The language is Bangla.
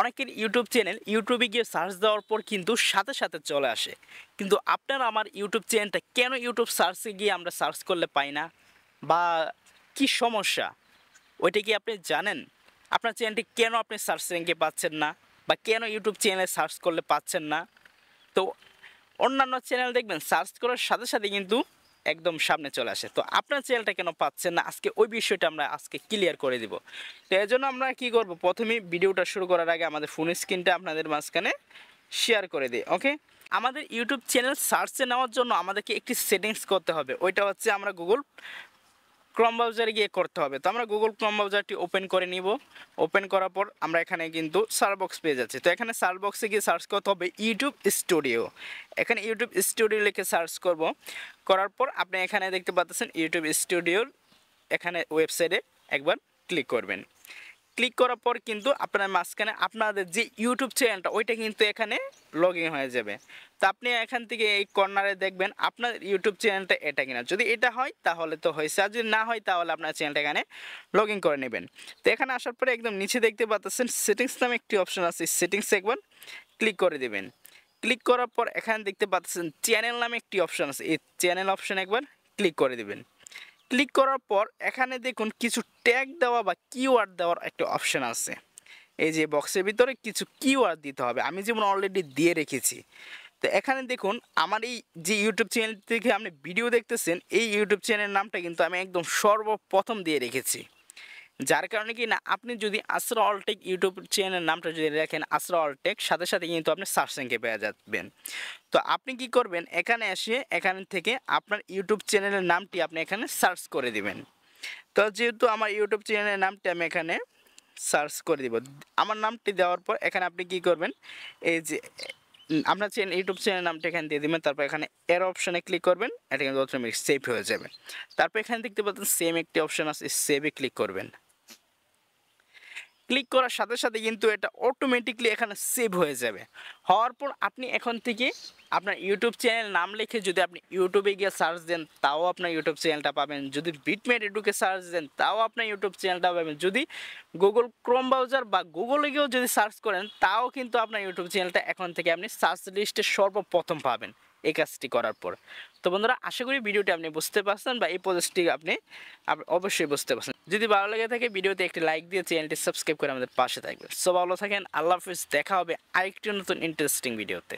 অনেকের ইউটিউব চ্যানেল ইউটিউবে গিয়ে সার্চ দেওয়ার পর কিন্তু সাথে সাথে চলে আসে কিন্তু আপনার আমার ইউটিউব চ্যানেলটা কেন ইউটিউব সার্চে গিয়ে আমরা সার্চ করলে পাই না বা কি সমস্যা ওইটা কি আপনি জানেন আপনার চ্যানেলটি কেন আপনি সার্চ র্যাঙ্কে পাচ্ছেন না বা কেন ইউটিউব চ্যানেলে সার্চ করলে পাচ্ছেন না তো অন্যান্য চ্যানেল দেখবেন সার্চ করার সাথে সাথে কিন্তু একদম সামনে চলে আসে তো আপনার চ্যানেলটা কেন পাচ্ছেন না আজকে ওই বিষয়টা আমরা আজকে ক্লিয়ার করে দিব তো এই জন্য আমরা কি করব প্রথমে ভিডিওটা শুরু করার আগে আমাদের ফোন স্ক্রিনটা আপনাদের মাঝখানে শেয়ার করে দিই ওকে আমাদের ইউটিউব চ্যানেল সার্চে নেওয়ার জন্য আমাদেরকে একটি সেটিংস করতে হবে ওইটা হচ্ছে আমরা গুগল ক্রম ব্রাউজারে গিয়ে করতে হবে তো আমরা গুগল ক্রম ব্রাউজারটি ওপেন করে নিব ওপেন করার পর আমরা এখানে কিন্তু বক্স পেয়ে যাচ্ছি তো এখানে বক্সে গিয়ে সার্চ করতে হবে ইউটিউব স্টুডিও এখানে ইউটিউব স্টুডিও লিখে সার্চ করব করার পর আপনি এখানে দেখতে পাচ্ছেন ইউটিউব স্টুডিওর এখানে ওয়েবসাইটে একবার ক্লিক করবেন ক্লিক করার পর কিন্তু আপনার মাঝখানে আপনাদের যে ইউটিউব চ্যানেলটা ওইটা কিন্তু এখানে লগ হয়ে যাবে তো আপনি এখান থেকে এই কর্নারে দেখবেন আপনার ইউটিউব চ্যানেলটা এটা কিনা যদি এটা হয় তাহলে তো হয়েছে আর যদি না হয় তাহলে আপনার চ্যানেলটা এখানে লগ করে নেবেন তো এখানে আসার পরে একদম নিচে দেখতে পাচ্ছেন সেটিংস নামে একটি অপশন আছে সেটিংস একবার ক্লিক করে দেবেন ক্লিক করার পর এখানে দেখতে পাচ্ছেন চ্যানেল নামে একটি অপশন আছে এই চ্যানেল অপশন একবার ক্লিক করে দেবেন ক্লিক করার পর এখানে দেখুন কিছু ট্যাগ দেওয়া বা কিওয়ার্ড দেওয়ার একটা অপশান আছে এই যে বক্সের ভিতরে কিছু কিওয়ার্ড দিতে হবে আমি যেমন অলরেডি দিয়ে রেখেছি তো এখানে দেখুন আমার এই যে ইউটিউব চ্যানেল থেকে আপনি ভিডিও দেখতেছেন এই ইউটিউব চ্যানেলের নামটা কিন্তু আমি একদম সর্বপ্রথম দিয়ে রেখেছি যার কারণে কি না আপনি যদি আসরা অলটেক ইউটিউব চ্যানেলের নামটা যদি রাখেন আসরা অলটেক সাথে সাথে কিন্তু আপনি সার্চ র্যাঙ্কে পেয়ে যাবেন তো আপনি কি করবেন এখানে এসে এখান থেকে আপনার ইউটিউব চ্যানেলের নামটি আপনি এখানে সার্চ করে দিবেন তো যেহেতু আমার ইউটিউব চ্যানেলের নামটি আমি এখানে সার্চ করে দিব আমার নামটি দেওয়ার পর এখানে আপনি কি করবেন এই যে আপনার চ্যানেল ইউটিউব চ্যানেলের নামটা এখানে দিয়ে দেবেন তারপর এখানে এর অপশানে ক্লিক করবেন এটা কিন্তু অটোমেটিক সেভ হয়ে যাবে তারপর এখানে দেখতে পাচ্ছেন সেম একটি অপশান আছে সেভে ক্লিক করবেন ক্লিক করার সাথে সাথে কিন্তু এটা অটোমেটিকলি এখানে সেভ হয়ে যাবে হওয়ার পর আপনি এখন থেকে আপনার ইউটিউব চ্যানেল নাম লিখে যদি আপনি ইউটিউবে গিয়ে সার্চ দেন তাও আপনার ইউটিউব চ্যানেলটা পাবেন যদি বিটমেট এডুকে সার্চ দেন তাও আপনার ইউটিউব চ্যানেলটা পাবেন যদি গুগল ক্রোম ব্রাউজার বা গুগলে গিয়েও যদি সার্চ করেন তাও কিন্তু আপনার ইউটিউব চ্যানেলটা এখন থেকে আপনি সার্চ লিস্টে সর্বপ্রথম পাবেন এই কাজটি করার পর তো বন্ধুরা আশা করি ভিডিওটি আপনি বুঝতে পারছেন বা এই প্রসেসটি আপনি অবশ্যই বুঝতে পারছেন যদি ভালো লেগে থাকে ভিডিওতে একটি লাইক দিয়ে চ্যানেলটি সাবস্ক্রাইব করে আমাদের পাশে থাকবেন সো ভালো থাকেন আল্লাহ হাফিজ দেখা হবে আরেকটি নতুন ইন্টারেস্টিং ভিডিওতে